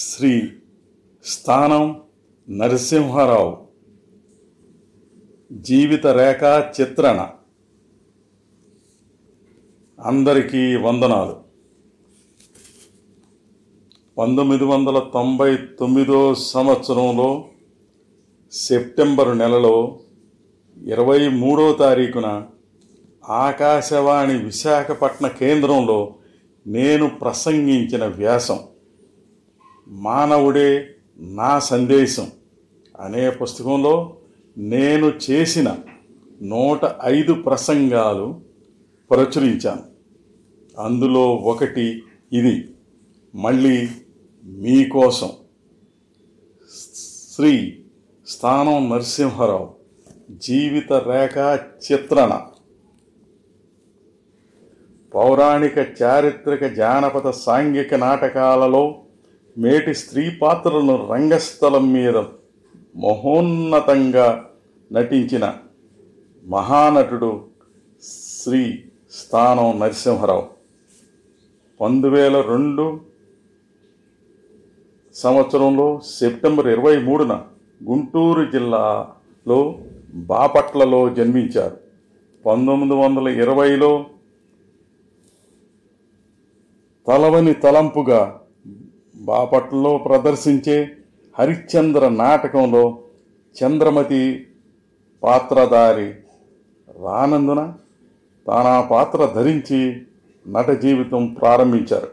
శ్రీ స్థానం నరసింహారావు జీవిత రేఖా చిత్రణ అందరికీ వందనాలు పంతొమ్మిది వందల తొంభై తొమ్మిదో సంవత్సరంలో సెప్టెంబర్ నెలలో ఇరవై మూడో తారీఖున ఆకాశవాణి విశాఖపట్న కేంద్రంలో నేను ప్రసంగించిన వ్యాసం మానవుడే నా సందేశం అనే పుస్తకంలో నేను చేసిన నూట ఐదు ప్రసంగాలు ప్రచురించాను అందులో ఒకటి ఇది మళ్ళీ మీకోసం శ్రీ స్థానం నరసింహరావు జీవిత రేఖా చిత్రణ పౌరాణిక చారిత్రక జానపద సాంఘిక నాటకాలలో మేటి స్త్రీ పాత్రలను రంగస్థలం మీద మహోన్నతంగా నటించిన మహానటుడు శ్రీ స్థానం నరసింహరావు పంతొమ్మిది వేల రెండు సంవత్సరంలో సెప్టెంబర్ ఇరవై మూడున గుంటూరు జిల్లాలో బాపట్లలో జన్మించారు పంతొమ్మిది వందల ఇరవైలో తలవని తలంపుగా బాపట్లలో ప్రదర్శించే హరిశ్చంద్ర నాటకంలో చంద్రమతి పాత్రధారి రానందున తాను ఆ పాత్ర ధరించి నట జీవితం ప్రారంభించారు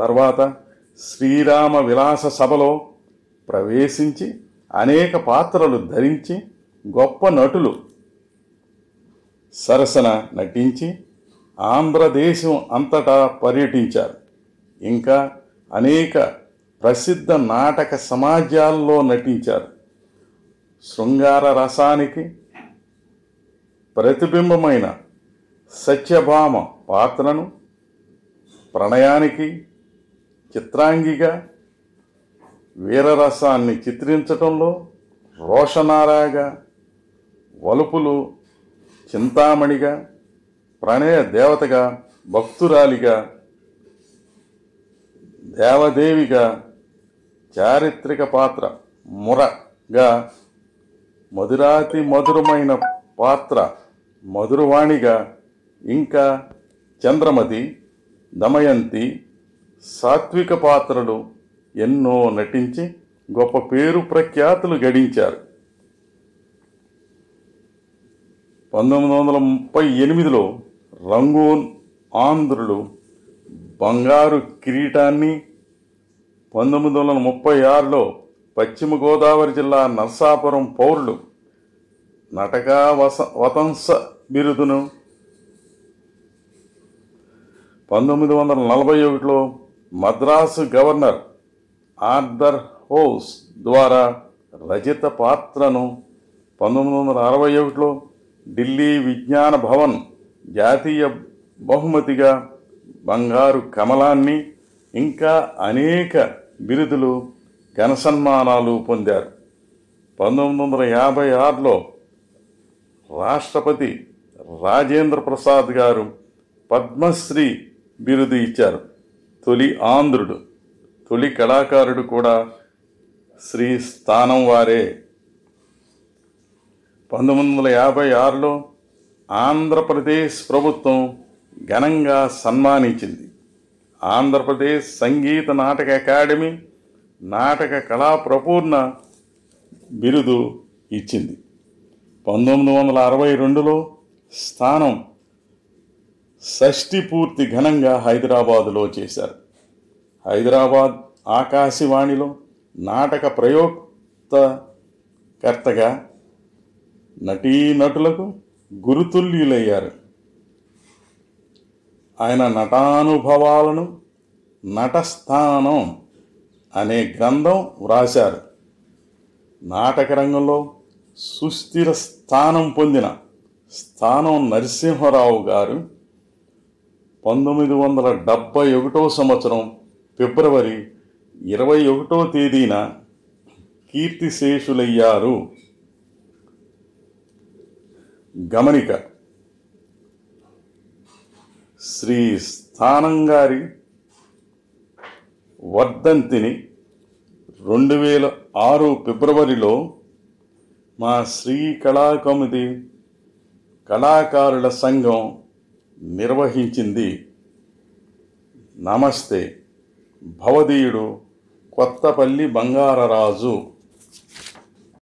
తర్వాత శ్రీరామ విలాస సభలో ప్రవేశించి అనేక పాత్రలు ధరించి గొప్ప నటులు సరసన నటించి ఆంధ్రదేశం అంతటా పర్యటించారు ఇంకా అనేక ప్రసిద్ధ నాటక సమాజాల్లో నటించారు శృంగార రసానికి ప్రతిబింబమైన సత్యభామ పాత్రను ప్రణయానికి చిత్రాంగిగా వీరరసాన్ని చిత్రించటంలో రోషనారాగా వలుపులు చింతామణిగా ప్రణయ దేవతగా భక్తురాలిగా దేవదేవిగా చారిత్రక పాత్ర మురగా మధురాతి మధురమైన పాత్ర మధురవాణిగా ఇంకా చంద్రమతి దమయంతి సాత్విక పాత్రలు ఎన్నో నటించి గొప్ప పేరు ప్రఖ్యాతులు గడించారు పంతొమ్మిది వందల ముప్పై ఎనిమిదిలో రంగూన్ ఆంధ్రులు బంగారు కిరీటాన్ని పంతొమ్మిది వందల ముప్పై ఆరులో పశ్చిమ గోదావరి జిల్లా నర్సాపురం పౌరులు నటకా వస వతంస బిరుదును పంతొమ్మిది వందల నలభై ఒకటిలో మద్రాసు గవర్నర్ ఆర్థర్ హోస్ ద్వారా రచిత పాత్రను పంతొమ్మిది వందల అరవై ఒకటిలో ఢిల్లీ విజ్ఞాన భవన్ జాతీయ బహుమతిగా బంగారు కమలాన్ని ఇంకా అనేక బిరుదులు ఘన సన్మానాలు పొందారు పంతొమ్మిది వందల యాభై ఆరులో రాష్ట్రపతి రాజేంద్ర ప్రసాద్ గారు పద్మశ్రీ బిరుదు ఇచ్చారు తొలి ఆంధ్రుడు తొలి కళాకారుడు కూడా శ్రీ స్థానం వారే పంతొమ్మిది వందల యాభై ఆరులో ఆంధ్రప్రదేశ్ ప్రభుత్వం ఘనంగా సన్మానించింది ఆంధ్రప్రదేశ్ సంగీత నాటక అకాడమీ నాటక కళా ప్రపూర్ణ బిరుదు ఇచ్చింది పంతొమ్మిది వందల అరవై రెండులో స్థానం షష్ఠి పూర్తి ఘనంగా హైదరాబాదులో చేశారు హైదరాబాద్ ఆకాశవాణిలో నాటక ప్రయోక్తకర్తగా నటీనటులకు గురుతుల్యులయ్యారు ఆయన నటానుభవాలను నటస్థానం అనే గ్రంథం వ్రాశారు నాటక రంగంలో సుస్థిర స్థానం పొందిన స్థానం నరసింహరావు గారు పంతొమ్మిది వందల డెబ్భై ఒకటో సంవత్సరం ఫిబ్రవరి ఇరవై ఒకటో తేదీన కీర్తిశేషులయ్యారు గమనిక శ్రీ స్థానంగారి వర్ధంతిని రెండు వేల ఆరు ఫిబ్రవరిలో మా శ్రీ కళాకమిది కళాకారుల సంఘం నిర్వహించింది నమస్తే భవదీయుడు కొత్తపల్లి బంగారరాజు